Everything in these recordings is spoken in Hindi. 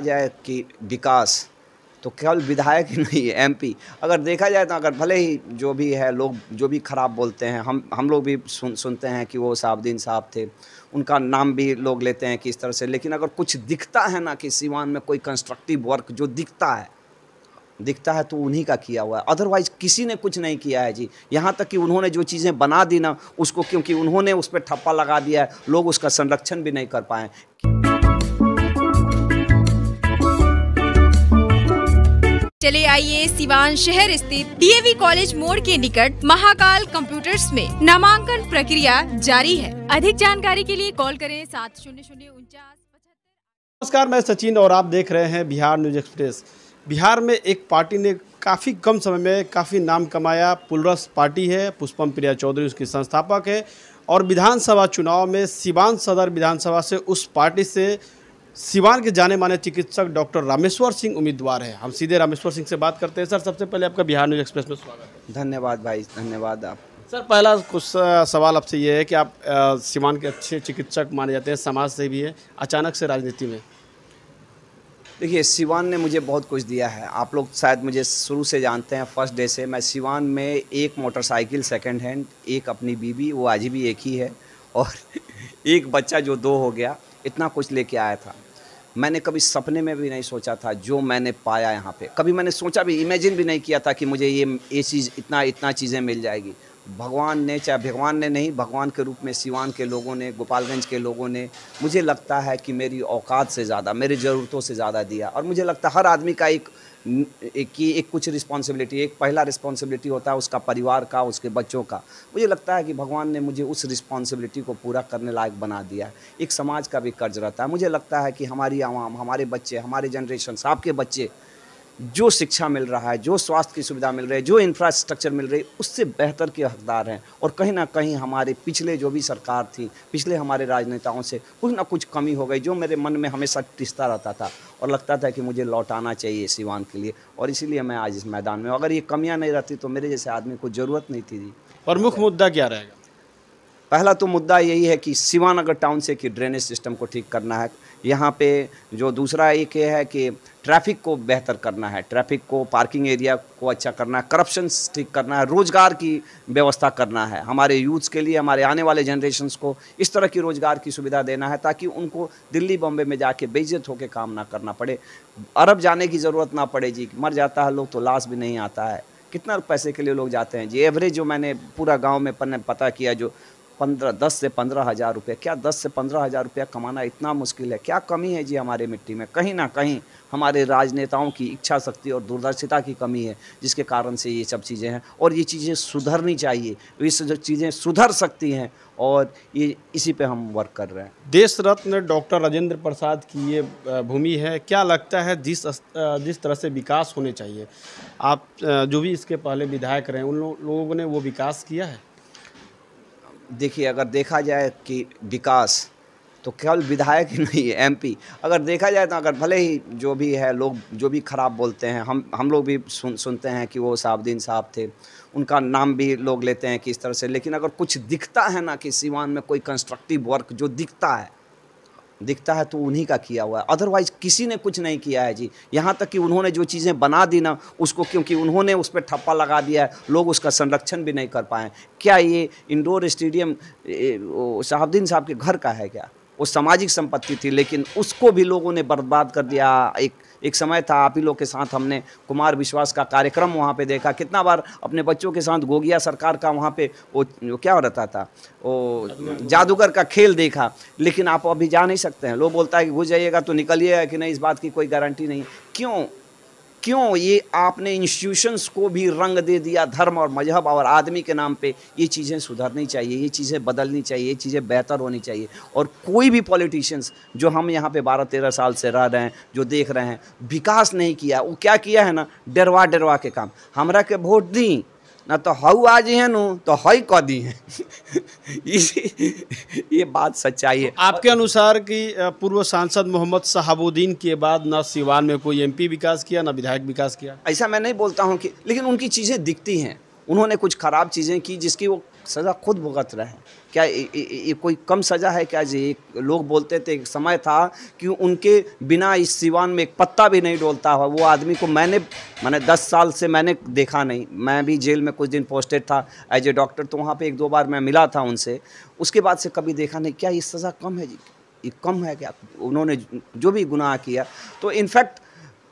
जाए कि विकास तो केवल विधायक ही नहीं है एमपी अगर देखा जाए तो अगर भले ही जो भी है लोग जो भी खराब बोलते हैं हम हम लोग भी सुन सुनते हैं कि वो साहबुद्दीन साहब थे उनका नाम भी लोग लेते हैं कि इस तरह से लेकिन अगर कुछ दिखता है ना कि सिवान में कोई कंस्ट्रक्टिव वर्क जो दिखता है दिखता है तो उन्हीं का किया हुआ है अदरवाइज किसी ने कुछ नहीं किया है जी यहाँ तक कि उन्होंने जो चीज़ें बना दी ना उसको क्योंकि उन्होंने उस पर ठप्पा लगा दिया है लोग उसका संरक्षण भी नहीं कर पाए चले आइए सिवान शहर स्थित डीएवी कॉलेज मोड़ के निकट महाकाल कंप्यूटर्स में नामांकन प्रक्रिया जारी है अधिक जानकारी के लिए कॉल करें सात शून्य शून्य उनचास नमस्कार मैं सचिन और आप देख रहे हैं बिहार न्यूज एक्सप्रेस बिहार में एक पार्टी ने काफ़ी कम समय में काफ़ी नाम कमाया पुलरस पार्टी है पुष्पम प्रिया चौधरी उसकी संस्थापक है और विधानसभा चुनाव में सिवान सदर विधानसभा से उस पार्टी से सिवान के जाने माने चिकित्सक डॉक्टर रामेश्वर सिंह उम्मीदवार हैं हम सीधे रामेश्वर सिंह से बात करते हैं सर सबसे पहले आपका बिहार न्यूज़ एक्सप्रेस में स्वागत है धन्यवाद भाई धन्यवाद आप सर पहला कुछ सवाल आपसे ये है कि आप सिवान के अच्छे चिकित्सक माने जाते हैं समाज से भी है अचानक से राजनीति में देखिए सिवान ने मुझे बहुत कुछ दिया है आप लोग शायद मुझे शुरू से जानते हैं फर्स्ट डे से मैं सिवान में एक मोटरसाइकिल सेकंड हैंड एक अपनी बीबी वो आज भी एक ही है और एक बच्चा जो दो हो गया इतना कुछ लेके आया था मैंने कभी सपने में भी नहीं सोचा था जो मैंने पाया यहाँ पे कभी मैंने सोचा भी इमेजिन भी नहीं किया था कि मुझे ये ये चीज़ इतना इतना चीज़ें मिल जाएगी भगवान ने चाहे भगवान ने नहीं भगवान के रूप में सिवान के लोगों ने गोपालगंज के लोगों ने मुझे लगता है कि मेरी औकात से ज़्यादा मेरी ज़रूरतों से ज़्यादा दिया और मुझे लगता है हर आदमी का एक की एक कुछ रिस्पॉन्सिबिलिटी एक पहला रिस्पॉन्सिबिलिटी होता है उसका परिवार का उसके बच्चों का मुझे लगता है कि भगवान ने मुझे उस रिस्पॉन्सिबिलिटी को पूरा करने लायक बना दिया है एक समाज का भी कर्ज रहता है मुझे लगता है कि हमारी आवाम हमारे बच्चे हमारे जनरेशन आपके बच्चे जो शिक्षा मिल रहा है जो स्वास्थ्य की सुविधा मिल रही है जो इंफ्रास्ट्रक्चर मिल रही है उससे बेहतर के हकदार हैं और कहीं ना कहीं हमारे पिछले जो भी सरकार थी पिछले हमारे राजनेताओं से कुछ ना कुछ कमी हो गई जो मेरे मन में हमेशा टिस्ता रहता था और लगता था कि मुझे लौटाना चाहिए सिवान के लिए और इसीलिए मैं आज इस मैदान में अगर ये कमियाँ नहीं रहती तो मेरे जैसे आदमी को ज़रूरत नहीं थी प्रमुख मुद्दा क्या रहेगा पहला तो मुद्दा यही है कि सिवान अगर टाउन से कि ड्रेनेज सिस्टम को ठीक करना है यहाँ पे जो दूसरा एक ये है कि ट्रैफिक को बेहतर करना है ट्रैफिक को पार्किंग एरिया को अच्छा करना है करप्शन ठीक करना है रोज़गार की व्यवस्था करना है हमारे यूथ्स के लिए हमारे आने वाले जनरेशन्स को इस तरह की रोज़गार की सुविधा देना है ताकि उनको दिल्ली बॉम्बे में जाके बेइज्जत होकर काम ना करना पड़े अरब जाने की ज़रूरत ना पड़े जी मर जाता है लोग तो लाश भी नहीं आता है कितना पैसे के लिए लोग जाते हैं जी एवरेज जो मैंने पूरा गाँव में पता किया जो पंद्रह दस से पंद्रह हज़ार रुपये क्या दस से पंद्रह हज़ार रुपया कमाना इतना मुश्किल है क्या कमी है जी हमारे मिट्टी में कहीं ना कहीं हमारे राजनेताओं की इच्छा शक्ति और दूरदर्शिता की कमी है जिसके कारण से ये सब चीज़ें हैं और ये चीज़ें सुधरनी चाहिए तो इस चीज़ें सुधर सकती हैं और ये इसी पे हम वर्क कर रहे हैं देश रत्न डॉक्टर राजेंद्र प्रसाद की ये भूमि है क्या लगता है जिस जिस तरह से विकास होने चाहिए आप जो भी इसके पहले विधायक रहे उन लो, लोगों ने वो विकास किया है देखिए अगर देखा जाए कि विकास तो केवल विधायक ही नहीं है एमपी अगर देखा जाए तो अगर भले ही जो भी है लोग जो भी ख़राब बोलते हैं हम हम लोग भी सुन सुनते हैं कि वो साहबुद्दीन साहब थे उनका नाम भी लोग लेते हैं किस तरह से लेकिन अगर कुछ दिखता है ना कि सिवान में कोई कंस्ट्रक्टिव वर्क जो दिखता है दिखता है तो उन्हीं का किया हुआ है अदरवाइज़ किसी ने कुछ नहीं किया है जी यहाँ तक कि उन्होंने जो चीज़ें बना दी ना उसको क्योंकि उन्होंने उस पर ठप्पा लगा दिया है लोग उसका संरक्षण भी नहीं कर पाए क्या ये इंडोर स्टेडियम शहाबुद्दीन साहब के घर का है क्या वो सामाजिक संपत्ति थी लेकिन उसको भी लोगों ने बर्बाद कर दिया एक एक समय था आप ही लोग के साथ हमने कुमार विश्वास का कार्यक्रम वहाँ पे देखा कितना बार अपने बच्चों के साथ गोगिया सरकार का वहाँ पे वो, वो क्या रहता था वो जादूगर का खेल देखा लेकिन आप अभी जा नहीं सकते हैं लोग बोलता है कि घुस जाइएगा तो निकलिएगा कि नहीं इस बात की कोई गारंटी नहीं क्यों क्यों ये आपने इंस्टीट्यूशंस को भी रंग दे दिया धर्म और मजहब और आदमी के नाम पे ये चीज़ें सुधरनी चाहिए ये चीज़ें बदलनी चाहिए ये चीज़ें बेहतर होनी चाहिए और कोई भी पॉलिटिशियंस जो हम यहाँ पे बारह तेरह साल से रह रहे हैं जो देख रहे हैं विकास नहीं किया वो क्या किया है ना डरवा डरवा के काम हमारा के वोट दी ना तो हऊ आज है नू तो हई क दी है ये बात सच्चाई है आपके अनुसार कि पूर्व सांसद मोहम्मद शहाबुद्दीन के बाद ना सिवान में कोई एमपी विकास किया ना विधायक विकास किया ऐसा मैं नहीं बोलता हूँ कि लेकिन उनकी चीज़ें दिखती हैं उन्होंने कुछ ख़राब चीज़ें की जिसकी वो सज़ा खुद भुगत रहे हैं क्या ये कोई कम सज़ा है क्या जी लोग बोलते थे एक समय था कि उनके बिना इस सिवान में एक पत्ता भी नहीं डोलता हुआ वो आदमी को मैंने मैंने दस साल से मैंने देखा नहीं मैं भी जेल में कुछ दिन पोस्टेड था एज ए डॉक्टर तो वहाँ पर एक दो बार मैं मिला था उनसे उसके बाद से कभी देखा नहीं क्या ये सज़ा कम है जी ये कम है क्या उन्होंने जो भी गुनाह किया तो इनफैक्ट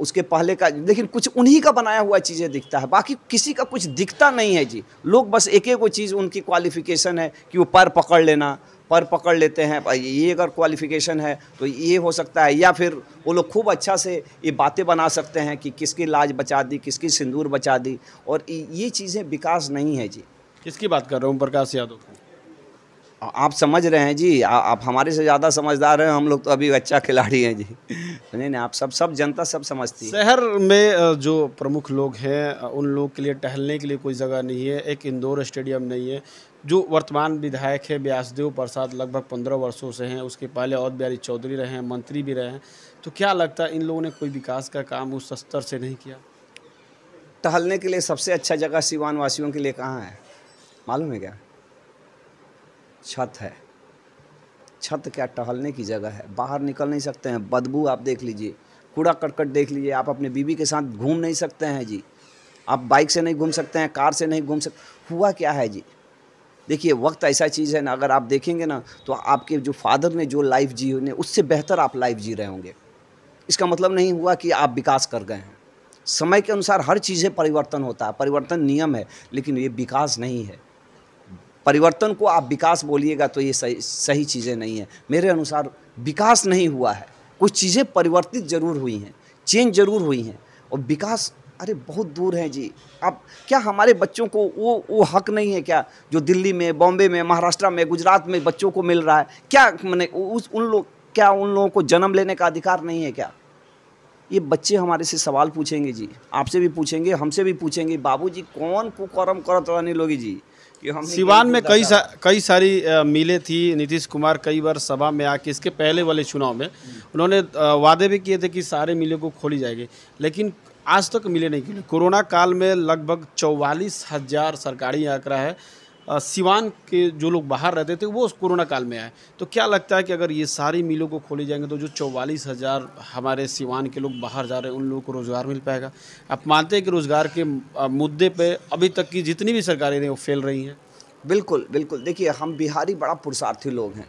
उसके पहले का लेकिन कुछ उन्हीं का बनाया हुआ चीज़ें दिखता है बाकी किसी का कुछ दिखता नहीं है जी लोग बस एक एक वो चीज़ उनकी क्वालिफिकेशन है कि वो पर पकड़ लेना पर पकड़ लेते हैं ये अगर क्वालिफिकेशन है तो ये हो सकता है या फिर वो लोग खूब अच्छा से ये बातें बना सकते हैं कि किसकी लाज बचा दी किसकी सिंदूर बचा दी और ये चीज़ें विकास नहीं है जी किसकी बात कर रहा हूँ प्रकाश यादव आप समझ रहे हैं जी आ, आप हमारे से ज़्यादा समझदार हैं हम लोग तो अभी अच्छा खिलाड़ी हैं जी तो नहीं नहीं आप सब सब जनता सब समझती है शहर में जो प्रमुख लोग हैं उन लोग के लिए टहलने के लिए कोई जगह नहीं है एक इंदौर स्टेडियम नहीं है जो वर्तमान विधायक है व्यासदेव प्रसाद लगभग पंद्रह वर्षों से हैं उसके पहले और बिहारी चौधरी रहे हैं मंत्री भी रहे हैं तो क्या लगता है इन लोगों ने कोई विकास का काम उस स्तर से नहीं किया टहलने के लिए सबसे अच्छा जगह सिवान वासियों के लिए कहाँ है मालूम है क्या छत है छत क्या टहलने की जगह है बाहर निकल नहीं सकते हैं बदबू आप देख लीजिए कूड़ा करकट देख लीजिए आप अपने बीवी के साथ घूम नहीं सकते हैं जी आप बाइक से नहीं घूम सकते हैं कार से नहीं घूम सकते हुआ क्या है जी देखिए वक्त ऐसा चीज़ है ना अगर आप देखेंगे ना तो आपके जो फादर ने जो लाइफ जी ने उससे बेहतर आप लाइफ जी रहे होंगे इसका मतलब नहीं हुआ कि आप विकास कर गए हैं समय के अनुसार हर चीज़ें परिवर्तन होता है परिवर्तन नियम है लेकिन ये विकास नहीं है परिवर्तन को आप विकास बोलिएगा तो ये सही सही चीज़ें नहीं है मेरे अनुसार विकास नहीं हुआ है कुछ चीज़ें परिवर्तित जरूर हुई हैं चेंज जरूर हुई हैं और विकास अरे बहुत दूर है जी आप क्या हमारे बच्चों को वो वो हक नहीं है क्या जो दिल्ली में बॉम्बे में महाराष्ट्र में गुजरात में बच्चों को मिल रहा है क्या मैंने उस उन लोग क्या उन लोगों को जन्म लेने का अधिकार नहीं है क्या ये बच्चे हमारे से सवाल पूछेंगे जी आपसे भी पूछेंगे हमसे भी पूछेंगे बाबू जी कौन कुकर्म करत रहने लोगी जी सिवान में कई सा, कई सारी मिले थी नीतीश कुमार कई बार सभा में आके इसके पहले वाले चुनाव में उन्होंने वादे भी किए थे कि सारे मिले को खोली जाएगी लेकिन आज तक मिले नहीं खुले कोरोना काल में लगभग चौवालीस हज़ार सरकारी आंकड़ा है सिवान के जो लोग बाहर रहते थे वो उस कोरोना काल में आए तो क्या लगता है कि अगर ये सारी मिलों को खोले जाएंगे तो जो चौवालीस हज़ार हमारे सिवान के लोग बाहर जा रहे हैं उन लोगों को रोज़गार मिल पाएगा आप मानते हैं कि रोज़गार के मुद्दे पर अभी तक की जितनी भी सरकारें हैं वो फैल रही हैं बिल्कुल बिल्कुल देखिए हम बिहारी बड़ा पुरुषार्थी लोग हैं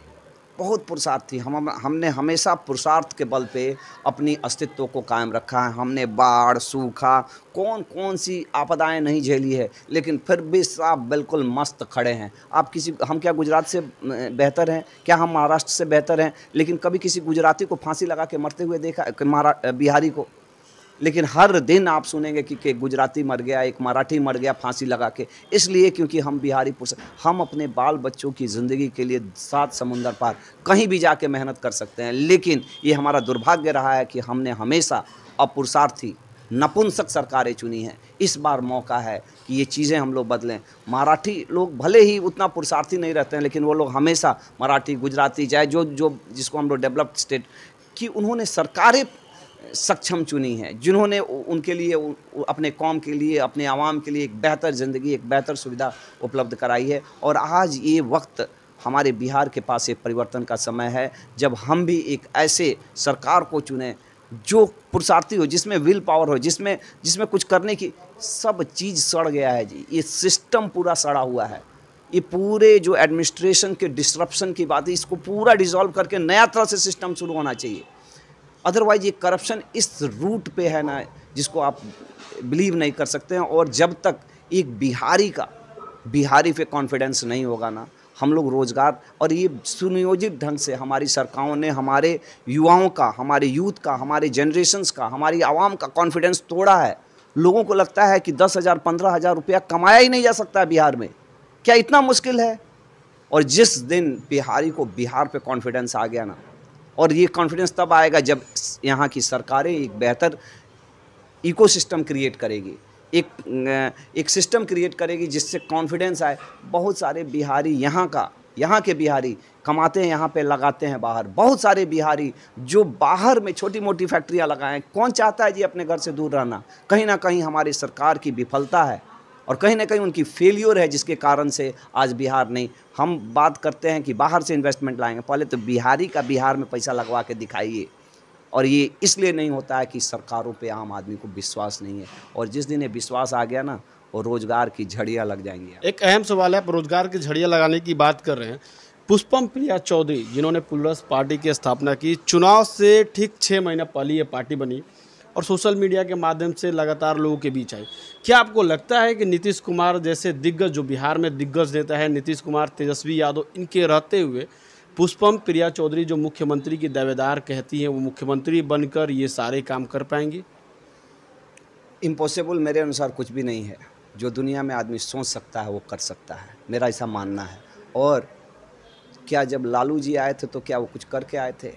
बहुत पुरुषार्थ थी हम हमने हमेशा पुरुषार्थ के बल पे अपनी अस्तित्व को कायम रखा है हमने बाढ़ सूखा कौन कौन सी आपदाएं नहीं झेली है लेकिन फिर भी आप बिल्कुल मस्त खड़े हैं आप किसी हम क्या गुजरात से बेहतर हैं क्या हम महाराष्ट्र से बेहतर हैं लेकिन कभी किसी गुजराती को फांसी लगा के मरते हुए देखा बिहारी को लेकिन हर दिन आप सुनेंगे कि, के गुजराती मर गया एक मराठी मर गया फांसी लगा के इसलिए क्योंकि हम बिहारी पुरुष हम अपने बाल बच्चों की ज़िंदगी के लिए सात समुंदर पार कहीं भी जाके मेहनत कर सकते हैं लेकिन ये हमारा दुर्भाग्य रहा है कि हमने हमेशा अपुरुषार्थी नपुंसक सरकारें चुनी हैं इस बार मौका है कि ये चीज़ें हम लोग बदलें मराठी लोग भले ही उतना पुरुषार्थी नहीं रहते हैं लेकिन वो लोग हमेशा मराठी गुजराती चाहे जो जो जिसको हम लोग डेवलप्ड स्टेट कि उन्होंने सरकारें सक्षम चुनी है जिन्होंने उनके लिए अपने कौम के लिए अपने आवाम के लिए एक बेहतर ज़िंदगी एक बेहतर सुविधा उपलब्ध कराई है और आज ये वक्त हमारे बिहार के पास एक परिवर्तन का समय है जब हम भी एक ऐसे सरकार को चुने जो पुरुषार्थी हो जिसमें विल पावर हो जिसमें जिसमें कुछ करने की सब चीज़ सड़ गया है जी ये सिस्टम पूरा सड़ा हुआ है ये पूरे जो एडमिनिस्ट्रेशन के डिस्ट्रप्शन की बात है इसको पूरा डिज़ोल्व करके नया तरह से सिस्टम शुरू होना चाहिए अदरवाइज़ ये करप्शन इस रूट पे है ना जिसको आप बिलीव नहीं कर सकते हैं और जब तक एक बिहारी का बिहारी पे कॉन्फिडेंस नहीं होगा ना हम लोग रोज़गार और ये सुनियोजित ढंग से हमारी सरकारों ने हमारे युवाओं का हमारे यूथ का हमारे जनरेशन्स का हमारी आवाम का कॉन्फिडेंस तोड़ा है लोगों को लगता है कि दस हज़ार पंद्रह हज़ार रुपया कमाया ही नहीं जा सकता बिहार में क्या इतना मुश्किल है और जिस दिन बिहारी को बिहार पे कॉन्फिडेंस आ गया ना और ये कॉन्फिडेंस तब आएगा जब यहाँ की सरकारें एक बेहतर इकोसिस्टम क्रिएट करेगी एक एक सिस्टम क्रिएट करेगी जिससे कॉन्फिडेंस आए बहुत सारे बिहारी यहाँ का यहाँ के बिहारी कमाते हैं यहाँ पे लगाते हैं बाहर बहुत सारे बिहारी जो बाहर में छोटी मोटी फैक्ट्रियाँ लगाएं कौन चाहता है जी अपने घर से दूर रहना कहीं ना कहीं हमारी सरकार की विफलता है और कहीं ना कहीं उनकी फेलियर है जिसके कारण से आज बिहार नहीं हम बात करते हैं कि बाहर से इन्वेस्टमेंट लाएंगे पहले तो बिहारी का बिहार में पैसा लगवा के दिखाइए और ये इसलिए नहीं होता है कि सरकारों पे आम आदमी को विश्वास नहीं है और जिस दिन ये विश्वास आ गया ना और रोजगार की झड़ियाँ लग जाएंगी एक अहम सवाल है आप रोजगार की झड़ियाँ लगाने की बात कर रहे हैं पुष्पम प्रिया चौधरी जिन्होंने पुलर्स पार्टी की स्थापना की चुनाव से ठीक छः महीना पहले ये पार्टी बनी और सोशल मीडिया के माध्यम से लगातार लोगों के बीच आई क्या आपको लगता है कि नीतीश कुमार जैसे दिग्गज जो बिहार में दिग्गज नेता है नीतीश कुमार तेजस्वी यादव इनके रहते हुए पुष्पम प्रिया चौधरी जो मुख्यमंत्री की दावेदार कहती हैं वो मुख्यमंत्री बनकर ये सारे काम कर पाएंगे इम्पॉसिबल मेरे अनुसार कुछ भी नहीं है जो दुनिया में आदमी सोच सकता है वो कर सकता है मेरा ऐसा मानना है और क्या जब लालू जी आए थे तो क्या वो कुछ करके आए थे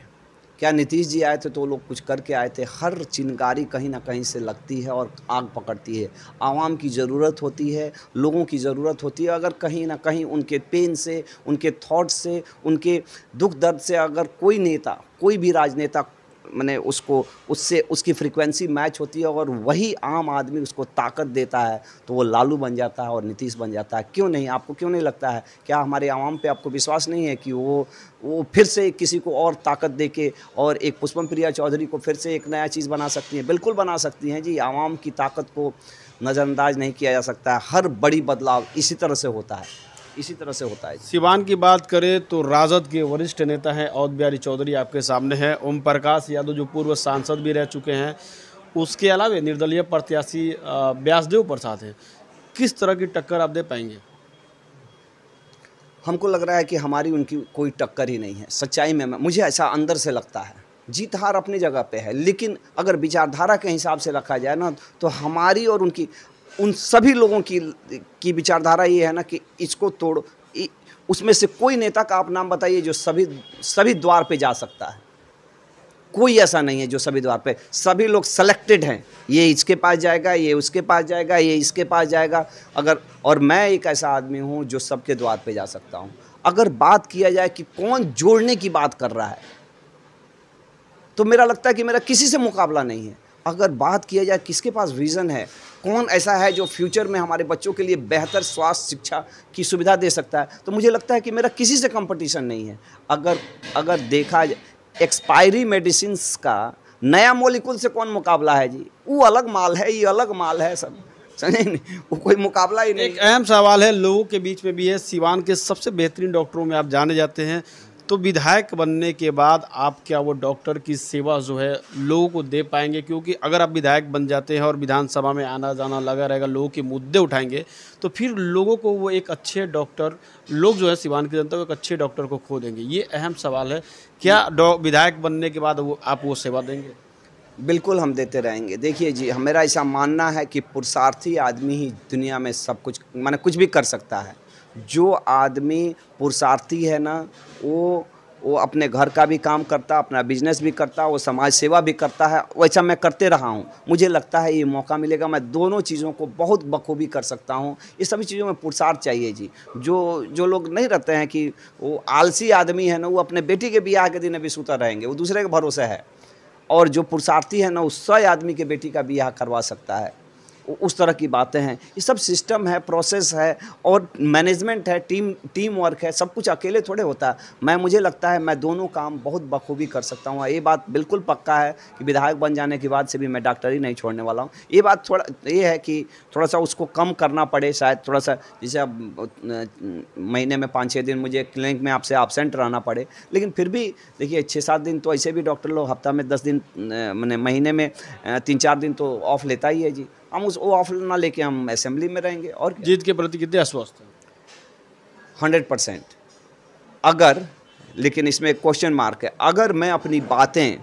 क्या नीतीश जी आए थे तो वो लोग कुछ करके आए थे हर चिनकारी कहीं ना कहीं से लगती है और आग पकड़ती है आवाम की ज़रूरत होती है लोगों की ज़रूरत होती है अगर कहीं ना कहीं उनके पेन से उनके थॉट से उनके दुख दर्द से अगर कोई नेता कोई भी राजनेता मैंने उसको उससे उसकी फ्रीक्वेंसी मैच होती है और वही आम आदमी उसको ताकत देता है तो वो लालू बन जाता है और नीतीश बन जाता है क्यों नहीं आपको क्यों नहीं लगता है क्या हमारे आवाम पे आपको विश्वास नहीं है कि वो वो फिर से किसी को और ताकत दे के और एक पुष्पम प्रिया चौधरी को फिर से एक नया चीज़ बना सकती हैं बिल्कुल बना सकती हैं जी आवाम की ताकत को नज़रअंदाज नहीं किया जा सकता है हर बड़ी बदलाव इसी तरह से होता है इसी तरह से होता है सिवान की बात करें तो राजद के वरिष्ठ नेता हैं औद बिहारी चौधरी आपके सामने हैं ओम प्रकाश यादव जो पूर्व सांसद भी रह चुके हैं उसके अलावा निर्दलीय प्रत्याशी व्यासदेव प्रसाद हैं किस तरह की टक्कर आप दे पाएंगे हमको लग रहा है कि हमारी उनकी कोई टक्कर ही नहीं है सच्चाई में मुझे ऐसा अंदर से लगता है जीत हार अपनी जगह पे है लेकिन अगर विचारधारा के हिसाब से रखा जाए ना तो हमारी और उनकी उन सभी लोगों की की विचारधारा ये है ना कि इसको तोड़ उसमें से कोई नेता का आप नाम बताइए जो सभी सभी द्वार पे जा सकता है कोई ऐसा नहीं है जो सभी द्वार पे सभी लोग सेलेक्टेड हैं ये इसके पास जाएगा ये उसके पास जाएगा ये इसके पास जाएगा अगर और मैं एक ऐसा आदमी हूँ जो सबके द्वार पे जा सकता हूँ अगर बात किया जाए कि कौन जोड़ने की बात कर रहा है तो मेरा लगता है कि मेरा किसी से मुकाबला नहीं है अगर बात किया जाए किसके पास विज़न है कौन ऐसा है जो फ्यूचर में हमारे बच्चों के लिए बेहतर स्वास्थ्य शिक्षा की सुविधा दे सकता है तो मुझे लगता है कि मेरा किसी से कंपटीशन नहीं है अगर अगर देखा एक्सपायरी मेडिसिन का नया मोलिकुल से कौन मुकाबला है जी वो अलग माल है ये अलग माल है सब समझे नहीं वो कोई मुकाबला ही नहीं एक अहम सवाल है लोगों के बीच में भी है सिवान के सबसे बेहतरीन डॉक्टरों में आप जाने जाते हैं तो विधायक बनने के बाद आप क्या वो डॉक्टर की सेवा जो है लोगों को दे पाएंगे क्योंकि अगर आप विधायक बन जाते हैं और विधानसभा में आना जाना लगा रहेगा लोगों के मुद्दे उठाएंगे तो फिर लोगों को वो एक अच्छे डॉक्टर लोग जो है सिवान की जनता को एक अच्छे डॉक्टर को खो देंगे ये अहम सवाल है क्या विधायक बनने के बाद वो आप वो सेवा देंगे बिल्कुल हम देते रहेंगे देखिए जी हमारा ऐसा मानना है कि पुरुषार्थी आदमी ही दुनिया में सब कुछ माने कुछ भी कर सकता है जो आदमी पुरुषार्थी है ना वो वो अपने घर का भी काम करता अपना बिजनेस भी करता वो समाज सेवा भी करता है वैसा मैं करते रहा हूँ मुझे लगता है ये मौका मिलेगा मैं दोनों चीज़ों को बहुत बखूबी कर सकता हूँ ये सभी चीज़ों में पुरुषार्थ चाहिए जी जो जो लोग नहीं रहते हैं कि वो आलसी आदमी है ना वो अपने बेटी के ब्याह के दिन अभी सुतर रहेंगे वो दूसरे के भरोसे है और जो पुरुषार्थी है ना वो सौ आदमी के बेटी का ब्याह करवा सकता है उस तरह की बातें हैं ये सब सिस्टम है प्रोसेस है और मैनेजमेंट है टीम टीम वर्क है सब कुछ अकेले थोड़े होता है मैं मुझे लगता है मैं दोनों काम बहुत बखूबी कर सकता हूँ ये बात बिल्कुल पक्का है कि विधायक बन जाने के बाद से भी मैं डॉक्टरी नहीं छोड़ने वाला हूँ ये बात थोड़ा ये है कि थोड़ा सा उसको कम करना पड़े शायद थोड़ा सा जैसे अब महीने में पाँच छः दिन मुझे क्लिनिक में आपसे एबसेंट रहना पड़े लेकिन फिर भी देखिए छः सात दिन तो ऐसे भी डॉक्टर लोग हफ्ता में दस दिन मैंने महीने में तीन चार दिन तो ऑफ लेता ही है जी हम उसको ऑफर ना लेके हम असेंबली में रहेंगे और जीत के प्रति कितने आश्वस्त हैं हंड्रेड परसेंट अगर लेकिन इसमें एक क्वेश्चन मार्क है अगर मैं अपनी बातें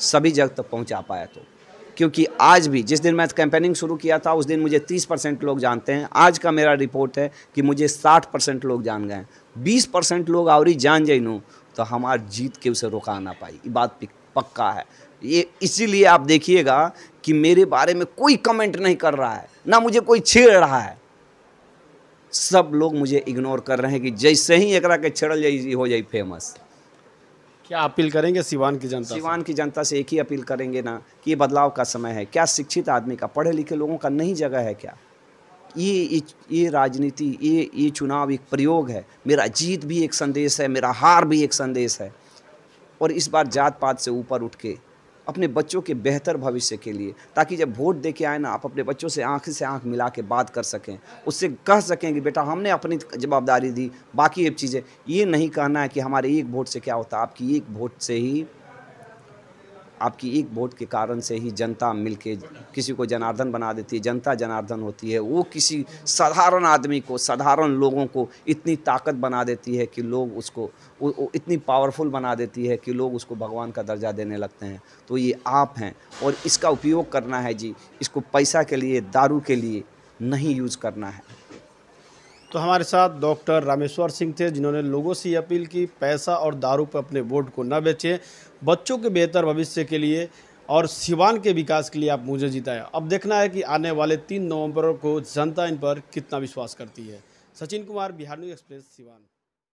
सभी जगह तक पहुंचा पाया तो क्योंकि आज भी जिस दिन मैं कैंपेनिंग शुरू किया था उस दिन मुझे 30 परसेंट लोग जानते हैं आज का मेरा रिपोर्ट है कि मुझे 60 परसेंट लोग जान गए 20 परसेंट लोग और जान जाइनू तो हमार जीत के उसे रोका ना पाई ये बात पक्का है ये इसीलिए आप देखिएगा कि मेरे बारे में कोई कमेंट नहीं कर रहा है ना मुझे कोई छेड़ रहा है सब लोग मुझे इग्नोर कर रहे हैं कि जैसे ही एक के छेड़ल जाए हो जाए फेमस क्या अपील करेंगे सिवान की जनता सिवान की जनता से एक ही अपील करेंगे ना कि ये बदलाव का समय है क्या शिक्षित आदमी का पढ़े लिखे लोगों का नहीं जगह है क्या ये, ये राजनीति ये ये चुनाव एक प्रयोग है मेरा जीत भी एक संदेश है मेरा हार भी एक संदेश है और इस बार जात पात से ऊपर उठ के अपने बच्चों के बेहतर भविष्य के लिए ताकि जब वोट दे के आए ना आप अपने बच्चों से आंख से आँख मिला के बात कर सकें उससे कह सकें कि बेटा हमने अपनी जवाबदारी दी बाकी एक चीज़ें ये नहीं कहना है कि हमारे एक वोट से क्या होता आपकी एक वोट से ही आपकी एक वोट के कारण से ही जनता मिलके किसी को जनार्दन बना देती है जनता जनार्दन होती है वो किसी साधारण आदमी को साधारण लोगों को इतनी ताकत बना देती है कि लोग उसको उ, उ, इतनी पावरफुल बना देती है कि लोग उसको भगवान का दर्जा देने लगते हैं तो ये आप हैं और इसका उपयोग करना है जी इसको पैसा के लिए दारू के लिए नहीं यूज़ करना है तो हमारे साथ डॉक्टर रामेश्वर सिंह थे जिन्होंने लोगों से अपील की पैसा और दारू पर अपने वोट को न बेचें बच्चों के बेहतर भविष्य के लिए और सिवान के विकास के लिए आप मुझे जिताया अब देखना है कि आने वाले तीन नवंबर को जनता इन पर कितना विश्वास करती है सचिन कुमार बिहार न्यूज एक्सप्रेस सिवान